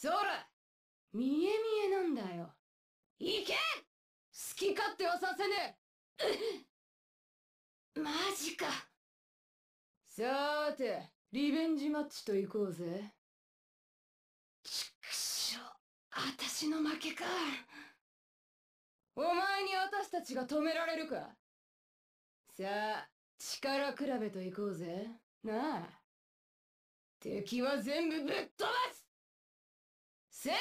そら見え見えなんだよ行け好き勝手はさせねえ マジかさーてリベンジマッチと行こうぜちくしょしの負けかお前にあたしたちが止められるかさあ力比べと行こうぜなあ敵は全部ぶっ飛ばセガ